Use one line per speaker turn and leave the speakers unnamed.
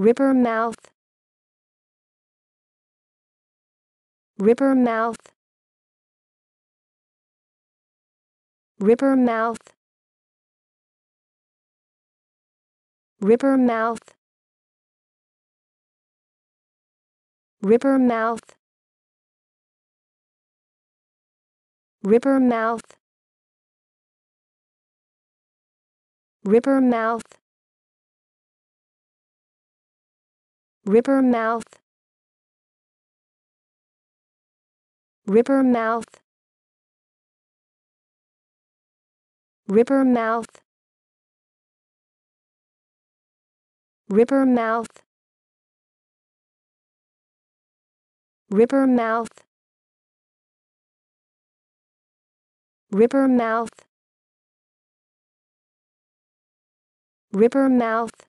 River mouth River mouth River mouth River mouth River mouth River mouth River mouth River mouth. River mouth. River mouth. River mouth. River mouth. River mouth. River mouth.